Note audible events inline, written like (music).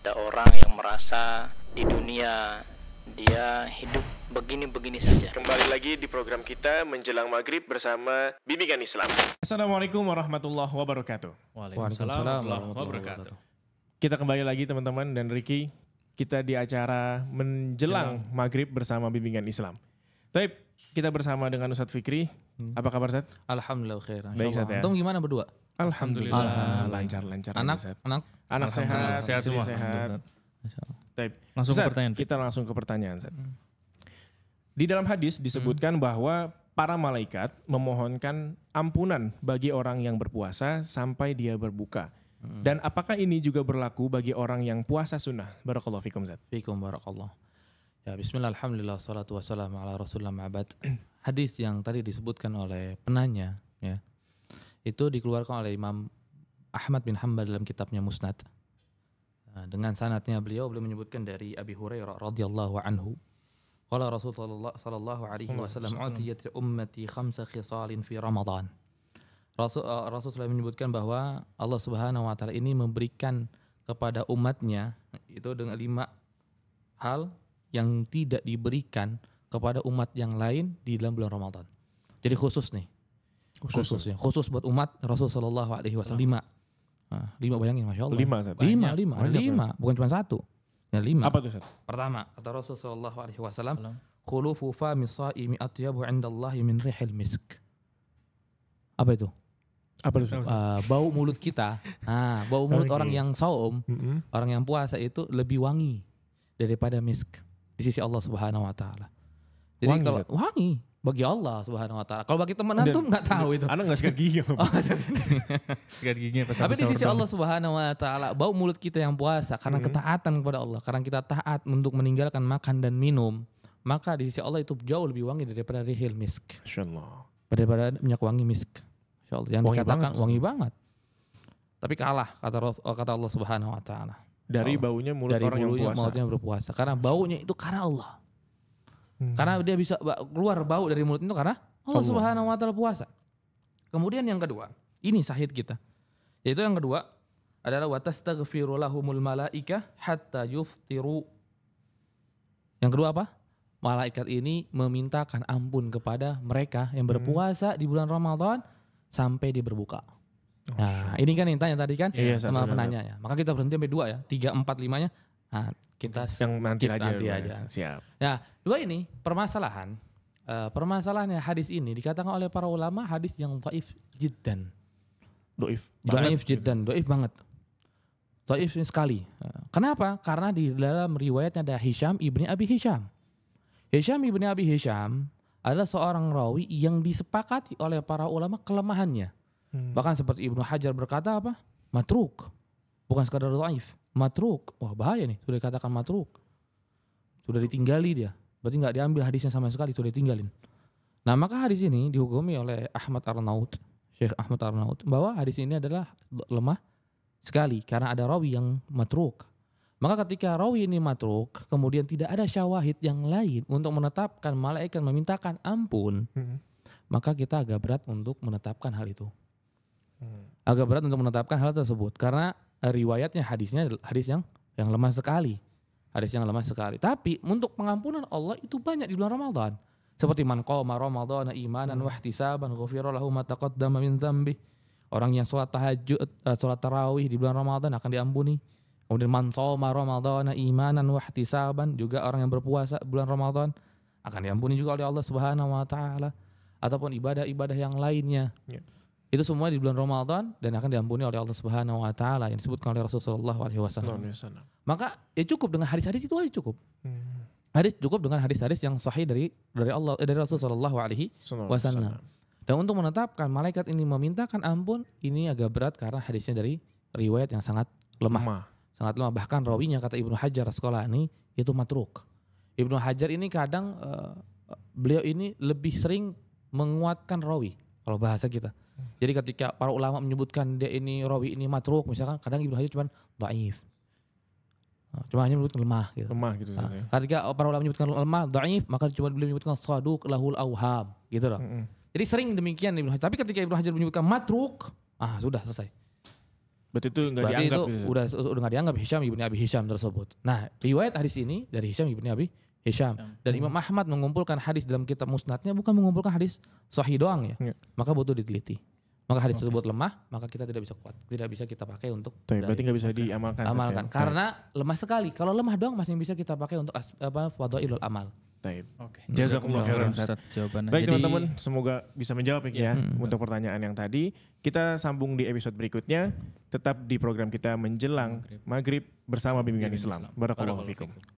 ada orang yang merasa di dunia dia hidup begini-begini saja. Kembali lagi di program kita menjelang maghrib bersama bimbingan Islam. Assalamualaikum warahmatullahi wabarakatuh. Waalaikumsalam warahmatullahi wabarakatuh. Kita kembali lagi teman-teman dan Ricky Kita di acara menjelang Jelang. maghrib bersama bimbingan Islam. tapi kita bersama dengan Ustadz Fikri. Hmm. Apa kabar Ustadz? Alhamdulillah khairan. Baik Ustadz ya. gimana berdua? Alhamdulillah, lancar lancar anak anak, anak anak sehat sehat semua sehat. Sehat. Langsung Zat, ke pertanyaan. Kita langsung ke pertanyaan. Zat. Hmm. Di dalam hadis hmm. disebutkan hmm. bahwa para malaikat memohonkan ampunan bagi orang yang berpuasa sampai dia berbuka. Hmm. Dan apakah ini juga berlaku bagi orang yang puasa sunnah? Barakallahu fikum Zat. Fikum barakallah. Ya bismillah alhamdulillah salatu wassalamu ala rasulullah ma'abad. (clears throat) hadis yang tadi disebutkan oleh penanya itu dikeluarkan oleh Imam Ahmad bin Hambal dalam kitabnya Musnad. Nah, dengan sanatnya beliau beliau menyebutkan dari Abi Hurairah radhiyallahu anhu Qala Rasulullah sallallahu alaihi wasallam atiyat ummati khamsa khisalin fi Ramadan. Rasul uh, Rasulullah menyebutkan bahwa Allah Subhanahu wa taala ini memberikan kepada umatnya itu dengan lima hal yang tidak diberikan kepada umat yang lain di dalam bulan Ramadan. Jadi khusus nih khusus, khususnya khusus buat umat Rasul Shallallahu Alaihi Wasallam lima lima bayangin masya Allah lima Seth. lima banyak, lima banyak, lima banyak. bukan cuma satu ya lima apa tuh Seth? pertama kata Rasul Shallallahu Alaihi Wasallam khulufu fami saimi atyabu indallahi min rihil misk apa itu apa itu uh, ah, bau mulut kita nah bau mulut okay. orang yang saum mm-hmm. orang yang puasa itu lebih wangi daripada misk di sisi Allah Subhanahu wa taala jadi wangi, kalau wangi bagi Allah Subhanahu wa taala. Kalau bagi teman antum nggak tahu itu. Anda nggak sikat gigi (laughs) oh, sikat gigi pas Tapi di sisi Allah Subhanahu wa taala, bau mulut kita yang puasa karena hmm. ketaatan kepada Allah, karena kita taat untuk meninggalkan makan dan minum, maka di sisi Allah itu jauh lebih wangi daripada rihil misk. Masyaallah. Daripada minyak wangi misk. Masyaallah. Yang wangi dikatakan banget. wangi banget. Tapi kalah kata oh, kata Allah Subhanahu wa taala. Dari baunya mulut Dari orang mulut yang puasa. mulutnya berpuasa. Karena baunya itu karena Allah. Hmm. Karena dia bisa keluar bau dari mulut itu karena Allah, Subhanahu wa taala puasa. Kemudian yang kedua, ini sahid kita. Yaitu yang kedua adalah watastaghfiru lahumul malaika hatta yuftiru. Yang kedua apa? Malaikat ini memintakan ampun kepada mereka yang hmm. berpuasa hmm. di bulan Ramadan sampai dia berbuka. Oh, nah, oh, ini kan yang tanya tadi kan iya, iya sama penanya ya. Maka kita berhenti sampai dua ya, tiga, empat, limanya. Nah, kita yang nanti kita aja, nanti aja. Ya. Ya. Siap. Nah, dua ini permasalahan uh, eh, permasalahannya hadis ini dikatakan oleh para ulama hadis yang doif jiddan. doif doif jiddan, doif banget. Dhaif sekali. Kenapa? Karena di dalam riwayatnya ada Hisham ibni Abi Hisham. Hisham ibni Abi Hisham adalah seorang rawi yang disepakati oleh para ulama kelemahannya. Hmm. Bahkan seperti Ibnu Hajar berkata apa? Matruk. Bukan sekadar Hmm matruk wah bahaya nih sudah dikatakan matruk sudah ditinggali dia berarti nggak diambil hadisnya sama sekali sudah ditinggalin nah maka hadis ini dihukumi oleh Ahmad Arnaud Syekh Ahmad Arnaud bahwa hadis ini adalah lemah sekali karena ada rawi yang matruk maka ketika rawi ini matruk, kemudian tidak ada syawahid yang lain untuk menetapkan malaikat memintakan ampun, hmm. maka kita agak berat untuk menetapkan hal itu. Hmm. agak berat untuk menetapkan hal tersebut karena eh, riwayatnya hadisnya hadis yang yang lemah sekali hadis yang lemah sekali tapi untuk pengampunan Allah itu banyak di bulan Ramadan seperti man qoma Ramadan imanan hmm. wahtisaban ghufira lahu ma taqaddama min dzambi orang yang sholat tahajud eh, sholat tarawih di bulan Ramadan akan diampuni kemudian man shoma Ramadan imanan wahtisaban juga orang yang berpuasa bulan Ramadan akan diampuni juga oleh Allah Subhanahu wa taala ataupun ibadah-ibadah yang lainnya. Ya. Itu semua di bulan Ramadan dan akan diampuni oleh Allah Subhanahu wa taala yang disebutkan oleh Rasulullah alaihi wasallam. Maka ya cukup dengan hadis-hadis itu aja cukup. Hmm. Hadis cukup dengan hadis-hadis yang sahih dari dari Allah eh, dari Rasulullah alaihi wasallam. Dan untuk menetapkan malaikat ini memintakan ampun ini agak berat karena hadisnya dari riwayat yang sangat lemah. lemah. Sangat lemah bahkan rawinya kata Ibnu Hajar sekolah ini itu matruk. Ibnu Hajar ini kadang uh, beliau ini lebih sering menguatkan rawi kalau bahasa kita jadi ketika para ulama menyebutkan dia ini rawi ini matruk misalkan kadang Ibnu Hajar cuman dhaif. Nah, cuma hanya menyebutkan lemah gitu. Lemah gitu. Nah, ya. Ketika para ulama menyebutkan lemah, dhaif, maka cuma beliau menyebutkan suaduk lahul awham gitu loh. Mm -hmm. Jadi sering demikian Ibnu Hajar. Tapi ketika Ibnu Hajar menyebutkan matruk, ah sudah selesai. Berarti itu enggak dianggap. Itu gitu. udah udah enggak dianggap Hisham Ibnu Abi Hisham tersebut. Nah, riwayat hadis ini dari Hisham Ibnu Abi Hisham. Dan hmm. Imam Ahmad mengumpulkan hadis dalam kitab musnadnya bukan mengumpulkan hadis sahih doang ya. ya. Maka butuh diteliti. Maka hadis tersebut lemah, maka kita tidak bisa kuat, tidak bisa kita pakai untuk. Tapi berarti nggak bisa diamalkan. Amalkan, ya. karena lemah sekali. Kalau lemah doang masih bisa kita pakai untuk as, apa ilul amal. Oke. Okay. Jazakumullah khairan Ustaz. Baik teman-teman, semoga bisa menjawab ya, ya hmm. untuk pertanyaan yang tadi. Kita sambung di episode berikutnya tetap di program kita menjelang maghrib, bersama bimbingan Islam. Islam.